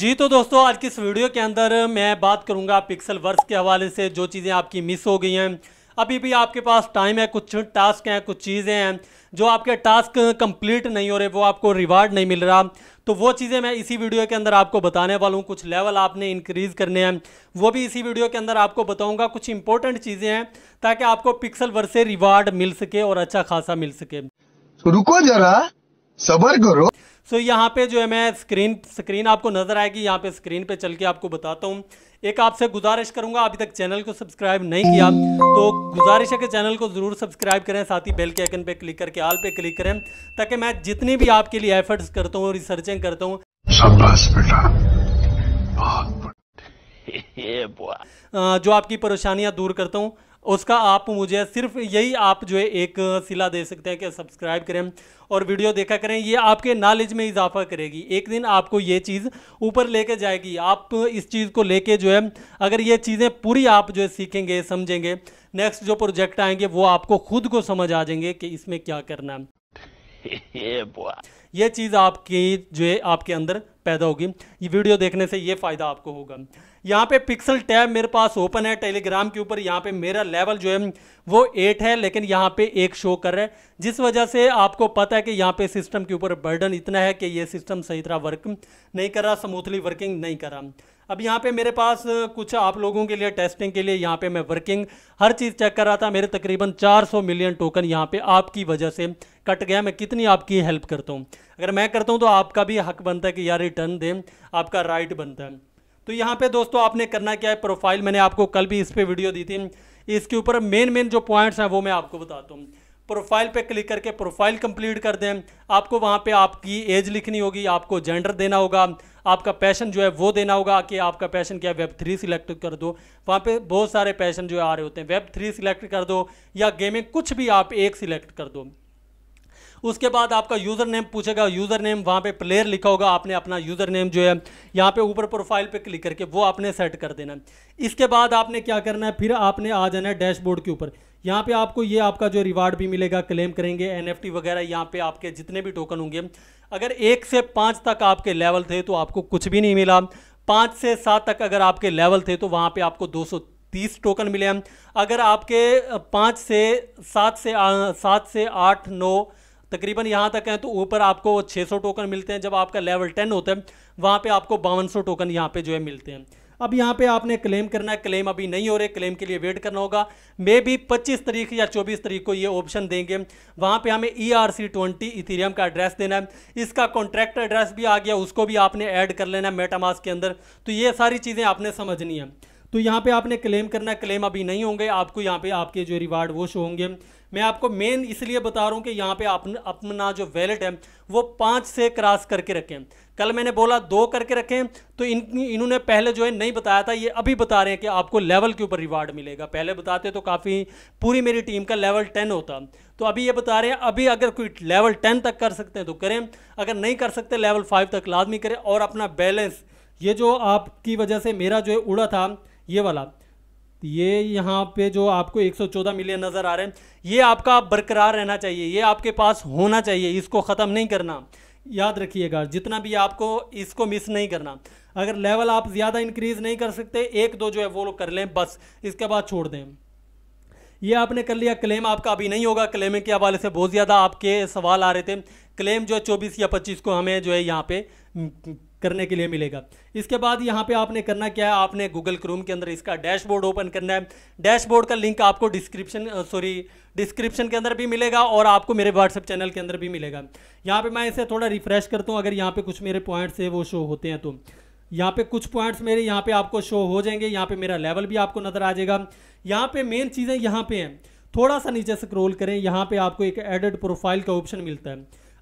जी तो दोस्तों आज की इस वीडियो के अंदर मैं बात करूंगा पिक्सल वर्स के हवाले से जो चीज़ें आपकी मिस हो गई हैं अभी भी आपके पास टाइम है कुछ टास्क हैं कुछ चीज़ें हैं जो आपके टास्क कंप्लीट नहीं हो रहे वो आपको रिवार्ड नहीं मिल रहा तो वो चीज़ें मैं इसी वीडियो के अंदर आपको बताने वाला हूँ कुछ लेवल आपने इंक्रीज़ करने हैं वो भी इसी वीडियो के अंदर आपको बताऊँगा कुछ इंपॉर्टेंट चीज़ें हैं ताकि आपको पिक्सल वर्स से रिवार्ड मिल सके और अच्छा खासा मिल सके तो रुको जरा सबर करो सो so, यहाँ पे जो है मैं स्क्रीन स्क्रीन आपको नज़र आएगी यहाँ पे स्क्रीन पे चल के आपको बताता हूँ एक आपसे गुजारिश करूंगा अभी तक चैनल को सब्सक्राइब नहीं किया तो गुजारिश है कि चैनल को ज़रूर सब्सक्राइब करें साथ ही बेल के आइकन पे क्लिक करके आल पे क्लिक करें ताकि मैं जितनी भी आपके लिए एफर्ट्स करता हूँ रिसर्चिंग करता हूँ जो आपकी परेशानियां दूर करता हूँ उसका आप मुझे सिर्फ यही आप जो है एक सिला दे सकते हैं कि सब्सक्राइब करें और वीडियो देखा करें ये आपके नॉलेज में इजाफा करेगी एक दिन आपको ये चीज़ ऊपर लेके जाएगी आप इस चीज़ को लेके जो है अगर ये चीज़ें पूरी आप जो है सीखेंगे समझेंगे नेक्स्ट जो प्रोजेक्ट आएंगे वो आपको खुद को समझ आ जाएंगे कि इसमें क्या करना है ये चीज़ आपकी जो है आपके अंदर पैदा होगी ये वीडियो देखने से ये फ़ायदा आपको होगा यहाँ पे पिक्सल टैब मेरे पास ओपन है टेलीग्राम के ऊपर यहाँ पे मेरा लेवल जो है वो एट है लेकिन यहाँ पे एक शो कर रहा है जिस वजह से आपको पता है कि यहाँ पे सिस्टम के ऊपर बर्डन इतना है कि ये सिस्टम सही तरह वर्क नहीं कर रहा स्मूथली वर्किंग नहीं कर रहा अब यहाँ पे मेरे पास कुछ आप लोगों के लिए टेस्टिंग के लिए यहाँ पे मैं वर्किंग हर चीज़ चेक कर रहा था मेरे तकरीबन 400 मिलियन टोकन यहाँ पे आपकी वजह से कट गया मैं कितनी आपकी हेल्प करता हूँ अगर मैं करता हूँ तो आपका भी हक बनता है कि यार रिटर्न दें आपका राइट बनता है तो यहाँ पर दोस्तों आपने करना क्या है प्रोफाइल मैंने आपको कल भी इस पर वीडियो दी थी इसके ऊपर मेन मेन जो पॉइंट्स हैं वो मैं आपको बताता हूँ प्रोफाइल पे क्लिक करके प्रोफाइल कंप्लीट कर दें आपको वहाँ पे आपकी एज लिखनी होगी आपको जेंडर देना होगा आपका पैशन जो है वो देना होगा कि आपका पैशन क्या है वेब थ्री सिलेक्ट कर दो वहाँ पे बहुत सारे पैशन जो है आ रहे होते हैं वेब थ्री सिलेक्ट कर दो या गेमिंग कुछ भी आप एक सिलेक्ट कर दो उसके बाद आपका यूज़र नेम पूछेगा यूज़र नेम वहाँ पे प्लेयर लिखा होगा आपने अपना यूज़र नेम जो है यहाँ पे ऊपर प्रोफाइल पे क्लिक करके वो आपने सेट कर देना इसके बाद आपने क्या करना है फिर आपने आ जाना है डैशबोर्ड के ऊपर यहाँ पे आपको ये आपका जो रिवार्ड भी मिलेगा क्लेम करेंगे एन वगैरह यहाँ पे आपके जितने भी टोकन होंगे अगर एक से पाँच तक आपके लेवल थे तो आपको कुछ भी नहीं मिला पाँच से सात तक अगर आपके लेवल थे तो वहाँ पे आपको 230 टोकन मिले हैं अगर आपके पाँच से सात से सात से आठ नौ तकरीबन यहाँ तक हैं तो ऊपर आपको 600 टोकन मिलते हैं जब आपका लेवल 10 होता है वहाँ पे आपको बावन टोकन यहाँ पे जो है मिलते हैं अब यहाँ पे आपने क्लेम करना है क्लेम अभी नहीं हो रहे क्लेम के लिए वेट करना होगा मे बी 25 तारीख या 24 तारीख को ये ऑप्शन देंगे वहाँ पे हमें E R C twenty Ethereum का एड्रेस देना है इसका कॉन्ट्रैक्ट एड्रेस भी आ गया उसको भी आपने ऐड कर लेना है मेटामास के अंदर तो ये सारी चीज़ें आपने समझनी है तो यहाँ पे आपने क्लेम करना है क्लेम अभी नहीं होंगे आपको यहाँ पे आपके जो रिवार्ड वो शो होंगे मैं आपको मेन इसलिए बता रहा हूँ कि यहाँ पे अपन अपना जो वैलेट है वो पाँच से क्रॉस करके रखें कल मैंने बोला दो करके रखें तो इन इन्होंने पहले जो है नहीं बताया था ये अभी बता रहे हैं कि आपको लेवल के ऊपर रिवार्ड मिलेगा पहले बताते तो काफ़ी पूरी मेरी टीम का लेवल टेन होता तो अभी ये बता रहे हैं अभी अगर कोई लेवल टेन तक कर सकते हैं तो करें अगर नहीं कर सकते लेवल फाइव तक लाजमी करें और अपना बैलेंस ये जो आपकी वजह से मेरा जो है उड़ा था ये वाला ये यहाँ पे जो आपको 114 मिलियन नज़र आ रहे हैं ये आपका बरकरार रहना चाहिए ये आपके पास होना चाहिए इसको ख़त्म नहीं करना याद रखिएगा जितना भी आपको इसको मिस नहीं करना अगर लेवल आप ज़्यादा इंक्रीज़ नहीं कर सकते एक दो जो है वो लोग कर लें बस इसके बाद छोड़ दें ये आपने कर लिया क्लेम आपका अभी नहीं होगा क्लेम के हवाले से बहुत ज़्यादा आपके सवाल आ रहे थे क्लेम जो है चौबीस या पच्चीस को हमें जो है यहाँ पे करने के लिए मिलेगा इसके बाद यहाँ पे आपने करना क्या है आपने गूगल क्रोम के अंदर इसका डैशबोर्ड ओपन करना है डैशबोर्ड का लिंक आपको डिस्क्रिप्शन सॉरी डिस्क्रिप्शन के अंदर भी मिलेगा और आपको मेरे व्हाट्सअप चैनल के अंदर भी मिलेगा यहाँ पर मैं इसे थोड़ा रिफ्रेश करता हूँ अगर यहाँ पर कुछ मेरे पॉइंट्स है वो शो होते हैं तो यहाँ पे कुछ पॉइंट्स मेरे यहाँ पे आपको शो हो जाएंगे यहाँ पे मेरा लेवल भी आपको नज़र आ जाएगा यहाँ पे मेन चीज़ें यहाँ पे हैं थोड़ा सा नीचे स्क्रोल करें यहाँ पे आपको एक एडेड प्रोफाइल का ऑप्शन मिलता है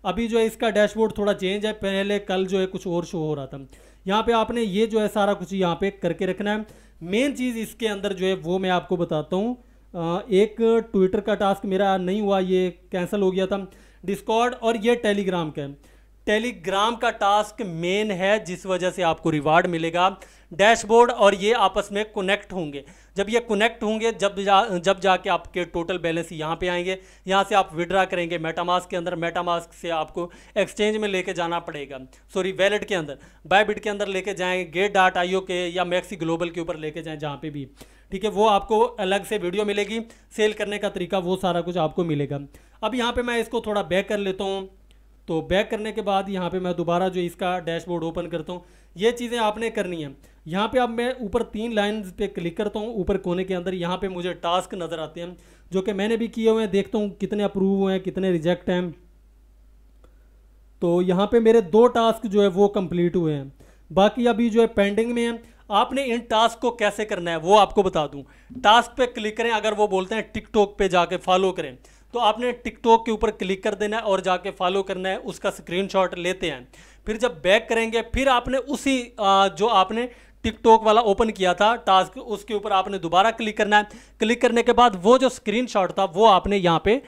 अभी जो है इसका डैशबोर्ड थोड़ा चेंज है पहले कल जो है कुछ और शो हो रहा था यहाँ पे आपने ये जो है सारा कुछ यहाँ पे करके रखना है मेन चीज़ इसके अंदर जो है वो मैं आपको बताता हूँ एक ट्विटर का टास्क मेरा नहीं हुआ ये कैंसिल हो गया था डिस्कॉर्ड और ये टेलीग्राम का टेलीग्राम का टास्क मेन है जिस वजह से आपको रिवार्ड मिलेगा डैशबोर्ड और ये आपस में कनेक्ट होंगे जब ये कनेक्ट होंगे जब जा जब जाके आपके टोटल बैलेंस यहाँ पे आएंगे यहाँ से आप विड्रा करेंगे मेटामास्क के अंदर मेटामास्क से आपको एक्सचेंज में लेके जाना पड़ेगा सॉरी वैलेट के अंदर बायबिट के अंदर लेके जाएँ गेट डाट आईओ के या मैक्सी ग्लोबल के ऊपर लेके जाएँ जहाँ पर भी ठीक है वो आपको अलग से वीडियो मिलेगी सेल करने का तरीका वो सारा कुछ आपको मिलेगा अब यहाँ पर मैं इसको थोड़ा बैक कर लेता हूँ तो बैक करने के बाद यहाँ पे मैं दोबारा जो इसका डैशबोर्ड ओपन करता हूँ ये चीज़ें आपने करनी है यहाँ पे अब मैं ऊपर तीन लाइन पे क्लिक करता हूँ ऊपर कोने के अंदर यहाँ पे मुझे टास्क नज़र आते हैं जो कि मैंने भी किए हुए हैं देखता हूँ कितने अप्रूव हुए हैं कितने रिजेक्ट हैं तो यहाँ पे मेरे दो टास्क जो है वो कंप्लीट हुए हैं बाकी अभी जो है पेंडिंग में है आपने इन टास्क को कैसे करना है वो आपको बता दूँ टास्क पर क्लिक करें अगर वो बोलते हैं टिकटॉक पर जाके फॉलो करें तो आपने टिकटॉक के ऊपर क्लिक कर देना है और जाके फॉलो करना है उसका स्क्रीनशॉट लेते हैं फिर जब बैक करेंगे फिर आपने उसी जो आपने टिकटॉक वाला ओपन किया था टास्क उसके ऊपर आपने दोबारा क्लिक करना है क्लिक करने के बाद वो जो स्क्रीन था वो आपने यहाँ पे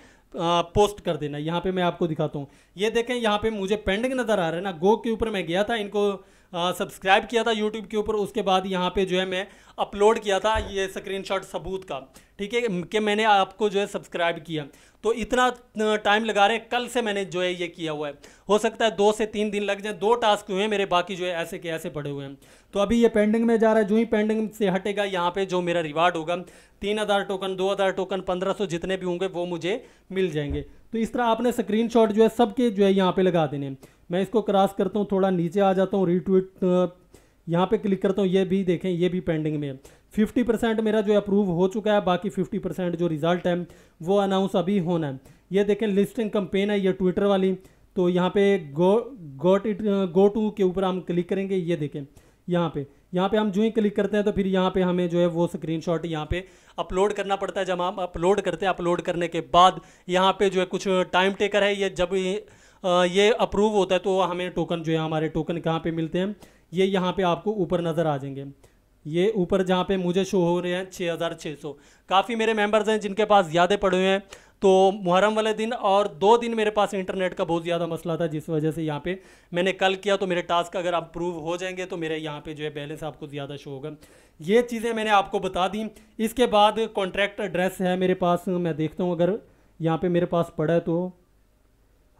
पोस्ट कर देना है यहाँ पर मैं आपको दिखाता हूँ ये देखें यहाँ पे मुझे पेंडिंग नज़र आ रहा है ना गो के ऊपर मैं गया था इनको सब्सक्राइब किया था यूट्यूब के ऊपर उसके बाद यहाँ पे जो है मैं अपलोड किया था ये स्क्रीनशॉट सबूत का ठीक है कि मैंने आपको जो है सब्सक्राइब किया तो इतना टाइम लगा रहे कल से मैंने जो है ये किया हुआ है हो सकता है दो से तीन दिन लग जाए दो टास्क हुए हैं मेरे बाकी जो है ऐसे के ऐसे पड़े हुए हैं तो अभी ये पेंडिंग में जा रहा है जो ही पेंडिंग से हटेगा यहाँ पे जो मेरा रिवार्ड होगा तीन हज़ार टोकन दो हज़ार टोकन पंद्रह सौ जितने भी होंगे वो मुझे मिल जाएंगे तो इस तरह आपने स्क्रीन जो है सबके जो है यहाँ पर लगा देने मैं इसको क्रॉस करता हूँ थोड़ा नीचे आ जाता हूँ रिट्वीट यहाँ पे क्लिक करता हूँ ये भी देखें ये भी पेंडिंग में है 50 परसेंट मेरा जो अप्रूव हो चुका है बाकी 50 परसेंट जो रिज़ल्ट है वो अनाउंस अभी होना है ये देखें लिस्टिंग कंपेन है ये ट्विटर वाली तो यहाँ पे गो गोट इट गो टू के ऊपर हम क्लिक करेंगे ये देखें यहाँ पे यहाँ पे हम जो ही क्लिक करते हैं तो फिर यहाँ पे हमें जो है वो स्क्रीनशॉट यहाँ पे अपलोड करना पड़ता है जब हम अपलोड करते हैं अपलोड करने के बाद यहाँ पे जो है कुछ टाइम टेकर है ये जब ये अप्रूव होता है तो हमें टोकन जो है हमारे टोकन कहाँ पे मिलते हैं ये यहाँ पे आपको ऊपर नज़र आ जाएंगे ये ऊपर जहाँ पे मुझे शो हो रहे हैं 6600 काफ़ी मेरे मेंबर्स हैं जिनके पास ज़्यादा पड़े हुए हैं तो मुहर्रम वाले दिन और दो दिन मेरे पास इंटरनेट का बहुत ज़्यादा मसला था जिस वजह से यहाँ पे मैंने कल किया तो मेरे टास्क अगर आप प्रूव हो जाएंगे तो मेरे यहाँ पे जो है बैलेंस आपको ज़्यादा शो होगा ये चीज़ें मैंने आपको बता दी इसके बाद कॉन्ट्रैक्ट एड्रेस है मेरे पास मैं देखता हूँ अगर यहाँ पर मेरे पास पड़ा है तो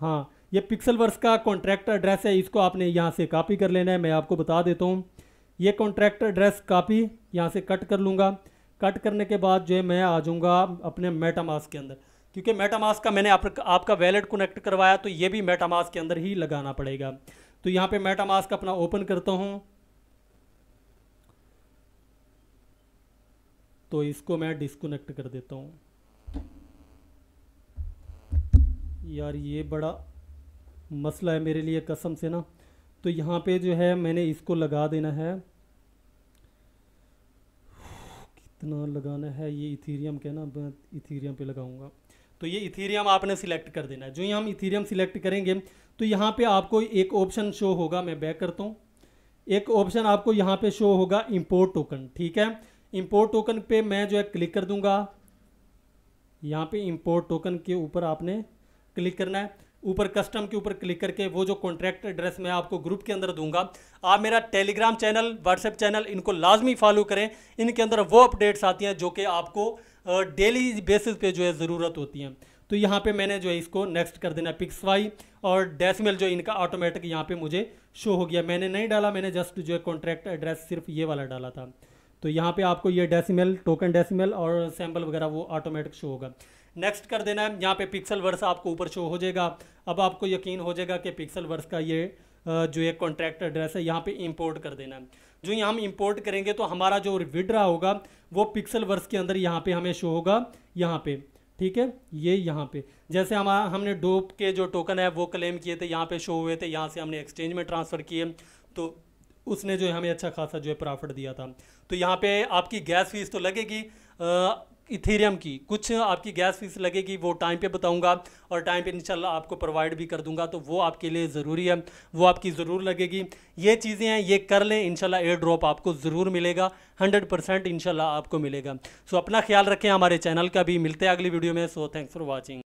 हाँ ये पिक्सल वर्स का कॉन्ट्रैक्ट एड्रेस है इसको आपने यहाँ से कापी कर लेना है मैं आपको बता देता हूँ ये कॉन्ट्रैक्ट एड्रेस कापी यहाँ से कट कर लूँगा कट करने के बाद जो है मैं आ जाऊँगा अपने मेटामास के अंदर क्योंकि मेटामास का मैंने आप, आपका वैलेट कनेक्ट करवाया तो ये भी मेटामास के अंदर ही लगाना पड़ेगा तो यहाँ पे मेटामास का अपना ओपन करता हूँ तो इसको मैं डिसकोनेक्ट कर देता हूँ यार ये बड़ा मसला है मेरे लिए कसम से ना तो यहाँ पे जो है मैंने इसको लगा देना है कितना लगाना है ये इथीरियम के ना मैं इथीरियम पे लगाऊंगा तो ये इथीरियम आपने सिलेक्ट कर देना है जो ही हम इथीरियम सिलेक्ट करेंगे तो यहाँ पे आपको एक ऑप्शन शो होगा मैं बैक करता हूँ एक ऑप्शन आपको यहाँ पे शो होगा इम्पोर्ट टोकन ठीक है इम्पोर्ट टोकन पे मैं जो है क्लिक कर दूंगा यहाँ पे इम्पोर्ट टोकन के ऊपर आपने क्लिक करना है ऊपर कस्टम के ऊपर क्लिक करके वो जो कॉन्ट्रैक्ट एड्रेस मैं आपको ग्रुप के अंदर दूंगा आप मेरा टेलीग्राम चैनल व्हाट्सएप चैनल इनको लाजमी फॉलो करें इनके अंदर वो अपडेट्स आती हैं जो कि आपको डेली बेसिस पे जो है ज़रूरत होती हैं तो यहाँ पे मैंने जो है इसको नेक्स्ट कर देना पिक्स वाई और डेसिमल जो इनका ऑटोमेटिक यहाँ पर मुझे शो हो गया मैंने नहीं डाला मैंने जस्ट जो है कॉन्ट्रैक्ट एड्रेस सिर्फ ये वाला डाला था तो यहाँ पर आपको ये डेसीमेल टोकन डेसीमेल और सैम्पल वगैरह वो ऑटोमेटिक शो होगा नेक्स्ट कर देना है यहाँ पे पिक्सल वर्स आपको ऊपर शो हो जाएगा अब आपको यकीन हो जाएगा कि पिक्सल वर्स का ये जो एक कॉन्ट्रैक्ट एड्रेस है यहाँ पे इंपोर्ट कर देना है जो यहाँ हम इंपोर्ट करेंगे तो हमारा जो विड्रा होगा वो पिक्सल वर्स के अंदर यहाँ पे हमें शो होगा यहाँ पे ठीक है ये यहाँ पे जैसे हम हमने डोप के जो टोकन है वो क्लेम किए थे यहाँ पे शो हुए थे यहाँ से हमने एक्सचेंज में ट्रांसफ़र किए तो उसने जो है हमें अच्छा खासा जो है प्रॉफिट दिया था तो यहाँ पे आपकी गैस फीस तो लगेगी इथेरियम की कुछ आपकी गैस फीस लगेगी वो टाइम पे बताऊंगा और टाइम पे इनशाला आपको प्रोवाइड भी कर दूंगा तो वो आपके लिए ज़रूरी है वो आपकी ज़रूर लगेगी ये चीज़ें हैं ये कर लें इनशाला एयर ड्रॉप आपको ज़रूर मिलेगा 100 परसेंट आपको मिलेगा सो अपना ख्याल रखें हमारे चैनल का भी मिलते हैं अगली वीडियो में सो थैंक्स फॉर वॉचिंग